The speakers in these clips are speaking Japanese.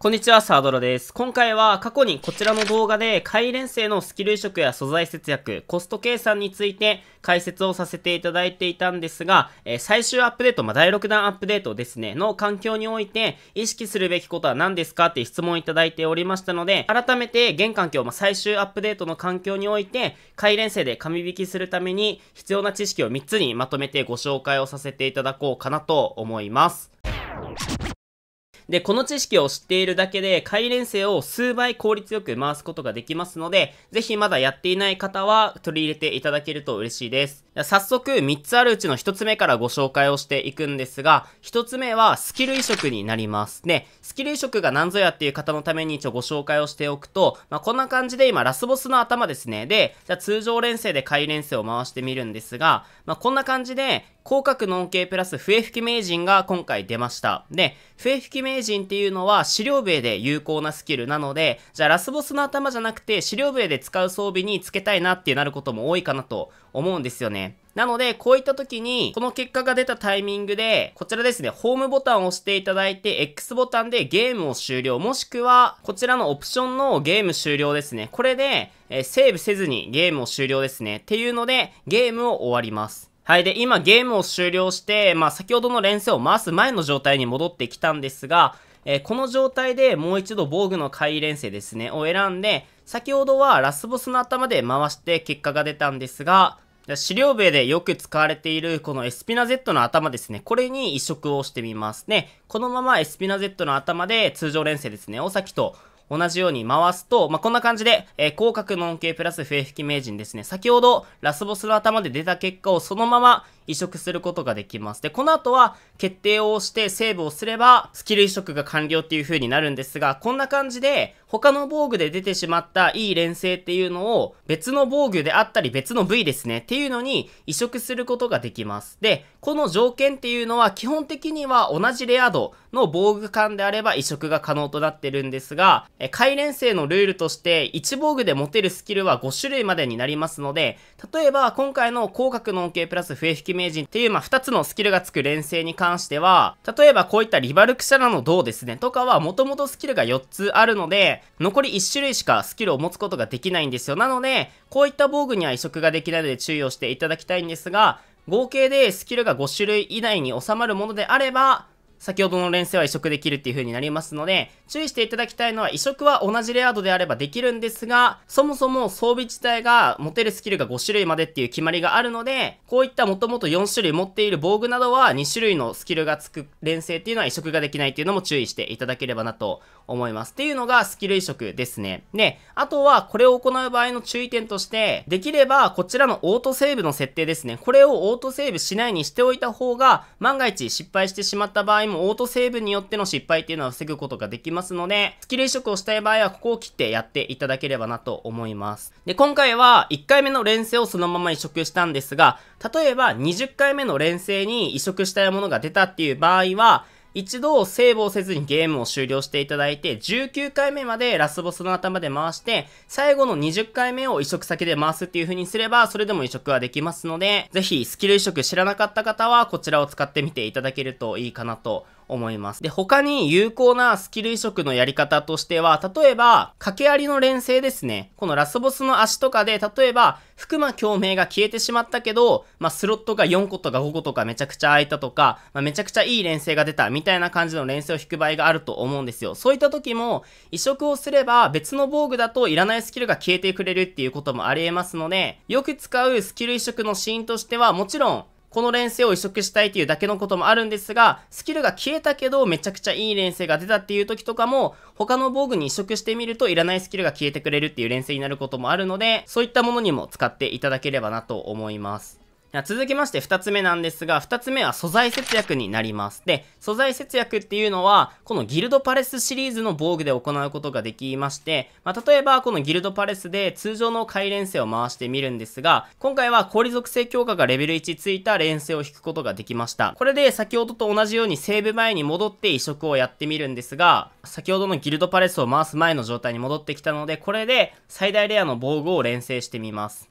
こんにちは、サードロです。今回は過去にこちらの動画で回連生のスキル移植や素材節約、コスト計算について解説をさせていただいていたんですが、えー、最終アップデート、まあ、第6弾アップデートですね、の環境において意識するべきことは何ですかっていう質問をいただいておりましたので、改めて現環境、まあ、最終アップデートの環境において回連生で紙引きするために必要な知識を3つにまとめてご紹介をさせていただこうかなと思います。で、この知識を知っているだけで、回連性を数倍効率よく回すことができますので、ぜひまだやっていない方は取り入れていただけると嬉しいです。早速、3つあるうちの1つ目からご紹介をしていくんですが、1つ目はスキル移植になります。ね、スキル移植が何ぞやっていう方のために一応ご紹介をしておくと、まあ、こんな感じで今、ラスボスの頭ですね。で、じゃあ通常連星で改連性を回してみるんですが、まあ、こんな感じで、広角の恩恵プラス笛吹き名人が今回出ました。で、笛吹き名人っていうのは資料笛で有効なスキルなので、じゃあラスボスの頭じゃなくて資料笛で使う装備につけたいなってなることも多いかなと思うんですよね。なので、こういった時に、この結果が出たタイミングで、こちらですね、ホームボタンを押していただいて、X ボタンでゲームを終了、もしくは、こちらのオプションのゲーム終了ですね。これで、えー、セーブせずにゲームを終了ですね。っていうので、ゲームを終わります。はい。で、今ゲームを終了して、まあ先ほどの連戦を回す前の状態に戻ってきたんですが、えー、この状態でもう一度防具の回連戦ですね、を選んで、先ほどはラスボスの頭で回して結果が出たんですが、資料部でよく使われているこのエスピナ Z の頭ですね。これに移植をしてみますね。このままエスピナ Z の頭で通常連戦ですね。お先と同じように回すと、まあ、こんな感じで、えー、広角の恩恵プラス笛吹き名人ですね。先ほど、ラスボスの頭で出た結果をそのまま移植することができます。で、この後は決定をしてセーブをすればスキル移植が完了っていう風になるんですが、こんな感じで他の防具で出てしまったいい連成っていうのを別の防具であったり別の部位ですねっていうのに移植することができます。で、この条件っていうのは基本的には同じレア度の防具間であれば移植が可能となってるんですが、え、回連星のルールとして1防具で持てるスキルは5種類までになりますので、例えば今回の広角の恩恵プラス笛吹き名人っていう、まあ、2つのスキルがつく連星に関しては、例えばこういったリバルクシャラの銅ですね、とかは、もともとスキルが4つあるので、残り1種類しかスキルを持つことができないんですよ。なので、こういった防具には移植ができないので注意をしていただきたいんですが、合計でスキルが5種類以内に収まるものであれば、先ほどの連戦は移植できるっていう風になりますので、注意していただきたいのは移植は同じレアードであればできるんですが、そもそも装備自体が持てるスキルが5種類までっていう決まりがあるので、こういったもともと4種類持っている防具などは2種類のスキルがつく連戦っていうのは移植ができないっていうのも注意していただければなと思います。っていうのがスキル移植ですね。で、あとはこれを行う場合の注意点として、できればこちらのオートセーブの設定ですね。これをオートセーブしないにしておいた方が、万が一失敗してしまった場合もオートセーブによっての失敗っていうのは防ぐことができますので、スキル移植をしたい場合はここを切ってやっていただければなと思います。で、今回は1回目の連成をそのまま移植したんですが、例えば20回目の連成に移植したいものが出たっていう場合は、一度セーブをせずにゲームを終了していただいて、19回目までラスボスの頭で回して、最後の20回目を移植先で回すっていう風にすれば、それでも移植はできますので、ぜひスキル移植知らなかった方はこちらを使ってみていただけるといいかなと思います。で、他に有効なスキル移植のやり方としては、例えば、掛けありの連成ですね。このラスボスの足とかで、例えば、福間共鳴が消えてしまったけど、まあ、スロットが4個とか5個とかめちゃくちゃ空いたとか、まあ、めちゃくちゃいい連成が出たみたいな感じの連成を引く場合があると思うんですよ。そういった時も、移植をすれば別の防具だといらないスキルが消えてくれるっていうこともあり得ますので、よく使うスキル移植のシーンとしては、もちろん、この連星を移植したいというだけのこともあるんですが、スキルが消えたけどめちゃくちゃいい連星が出たっていう時とかも、他の防具に移植してみるといらないスキルが消えてくれるっていう連成になることもあるので、そういったものにも使っていただければなと思います。続きまして2つ目なんですが、2つ目は素材節約になります。で、素材節約っていうのは、このギルドパレスシリーズの防具で行うことができまして、まあ、例えばこのギルドパレスで通常の回連生を回してみるんですが、今回は氷属性強化がレベル1ついた連星を引くことができました。これで先ほどと同じようにセーブ前に戻って移植をやってみるんですが、先ほどのギルドパレスを回す前の状態に戻ってきたので、これで最大レアの防具を連成してみます。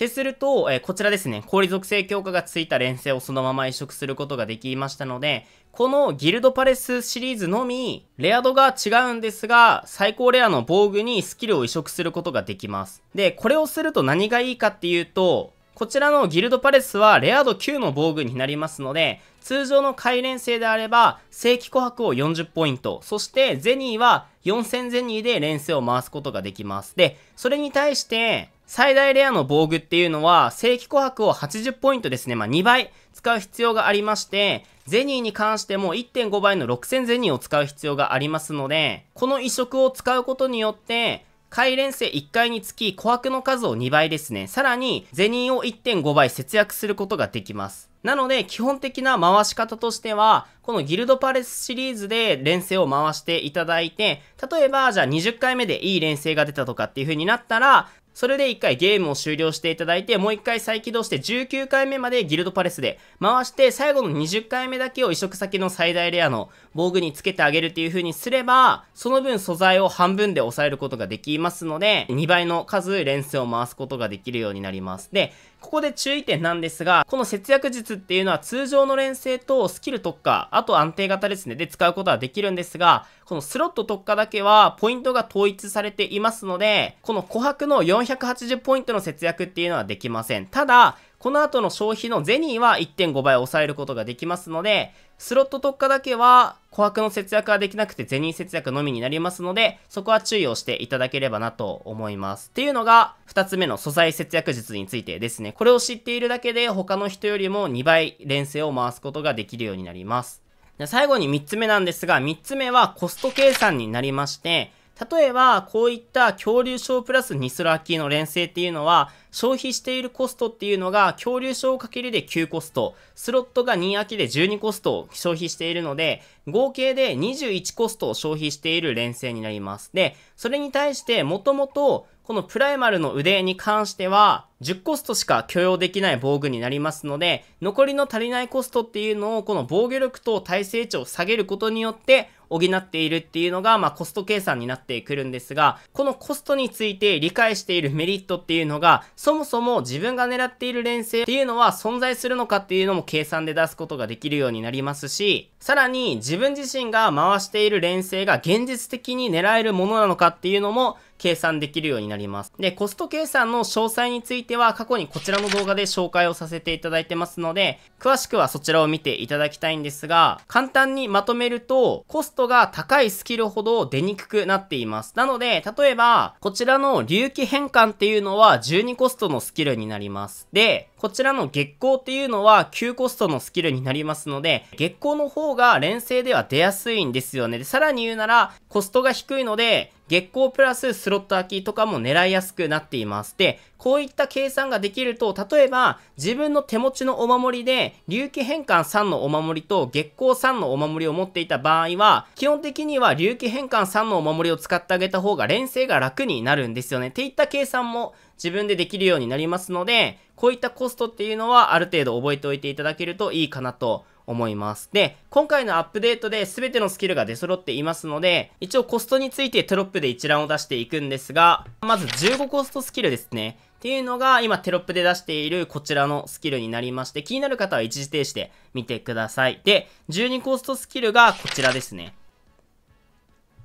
てすると、えー、こちらですね、氷属性強化がついた連星をそのまま移植することができましたので、このギルドパレスシリーズのみ、レア度が違うんですが、最高レアの防具にスキルを移植することができます。で、これをすると何がいいかっていうと、こちらのギルドパレスはレア度9の防具になりますので、通常の回錬性であれば、正規琥珀を40ポイント、そしてゼニーは4000ゼニーで連星を回すことができます。で、それに対して、最大レアの防具っていうのは、正規琥珀を80ポイントですね、まあ、2倍使う必要がありまして、ゼニーに関しても1.5倍の6000ゼニーを使う必要がありますので、この移植を使うことによって、回連生1回につき琥珀の数を2倍ですね。さらに、ゼニーを1.5倍節約することができます。なので、基本的な回し方としては、このギルドパレスシリーズで連生を回していただいて、例えば、じゃあ20回目でいい連生が出たとかっていう風になったら、それで1回ゲームを終了していただいて、もう1回再起動して19回目までギルドパレスで回して、最後の20回目だけを移植先の最大レアの防具につけてあげるっていう風にすれば、その分素材を半分で抑えることができますので、2倍の数連戦を回すことができるようになります。で、ここで注意点なんですが、この節約術っていうのは通常の連成とスキル特化、あと安定型ですね、で使うことはできるんですが、このスロット特化だけはポイントが統一されていますので、この琥珀の480ポイントの節約っていうのはできません。ただ、この後の消費のゼニーは1.5倍抑えることができますので、スロット特化だけは、琥珀の節約はできなくてゼニー節約のみになりますので、そこは注意をしていただければなと思います。っていうのが、二つ目の素材節約術についてですね。これを知っているだけで他の人よりも2倍連成を回すことができるようになります。最後に3つ目なんですが、3つ目はコスト計算になりまして、例えば、こういった恐竜症プラスニスラーキーの連成っていうのは、消費しているコストっていうのが、恐竜症かけるで9コスト、スロットが2空きで12コストを消費しているので、合計で21コストを消費している連成になります。で、それに対して、もともと、このプライマルの腕に関しては、10コストしか許容できない防具になりますので、残りの足りないコストっていうのをこの防御力と耐性値を下げることによって補っているっていうのが、まあ、コスト計算になってくるんですが、このコストについて理解しているメリットっていうのが、そもそも自分が狙っている連星っていうのは存在するのかっていうのも計算で出すことができるようになりますし、さらに自分自身が回している連星が現実的に狙えるものなのかっていうのも計算できるようになります。で、コスト計算の詳細についてては過去にこちらの動画で紹介をさせていただいてますので、詳しくはそちらを見ていただきたいんですが、簡単にまとめると、コストが高いスキルほど出にくくなっています。なので、例えば、こちらの隆起変換っていうのは12コストのスキルになります。で、こちらの月光っていうのは9コストのスキルになりますので、月光の方が連星では出やすいんですよね。で、さらに言うなら、コストが低いので、月光プラススロット空きとかも狙いやすくなっています。で、こういった計算ができると、例えば自分の手持ちのお守りで、隆起変換3のお守りと月光3のお守りを持っていた場合は、基本的には隆起変換3のお守りを使ってあげた方が連星が楽になるんですよね。っていった計算も自分でできるようになりますので、こういったコストっていうのはある程度覚えておいていただけるといいかなと思います。で、今回のアップデートで全てのスキルが出揃っていますので、一応コストについてテロップで一覧を出していくんですが、まず15コストスキルですね。っていうのが今テロップで出しているこちらのスキルになりまして、気になる方は一時停止で見てください。で、12コストスキルがこちらですね。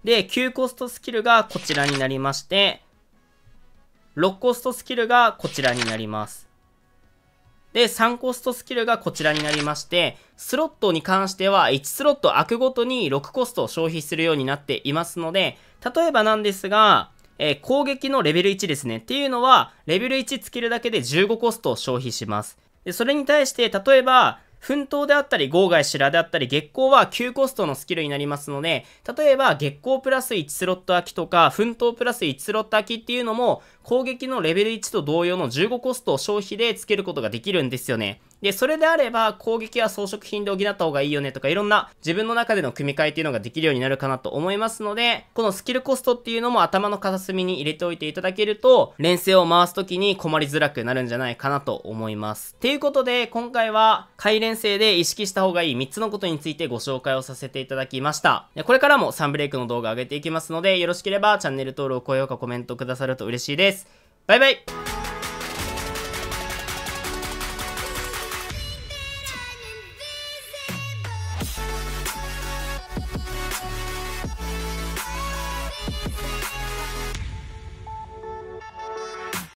で、9コストスキルがこちらになりまして、6コストスキルがこちらになります。で、3コストスキルがこちらになりまして、スロットに関しては1スロット開くごとに6コストを消費するようになっていますので、例えばなんですが、えー、攻撃のレベル1ですね。っていうのは、レベル1つけるだけで15コストを消費します。で、それに対して、例えば、奮闘であったり、号外白であったり、月光は9コストのスキルになりますので、例えば月光プラス1スロット空きとか、奮闘プラス1スロット空きっていうのも、攻撃のレベル1と同様の15コストを消費でつけることができるんですよね。で、それであれば攻撃は装飾品で補った方がいいよねとかいろんな自分の中での組み替えっていうのができるようになるかなと思いますので、このスキルコストっていうのも頭の片隅に入れておいていただけると、連戦を回す時に困りづらくなるんじゃないかなと思います。っていうことで、今回は、回連戦で意識した方がいい3つのことについてご紹介をさせていただきました。これからもサンブレイクの動画上げていきますので、よろしければチャンネル登録、高評価、コメントくださると嬉しいです。です。バイバイ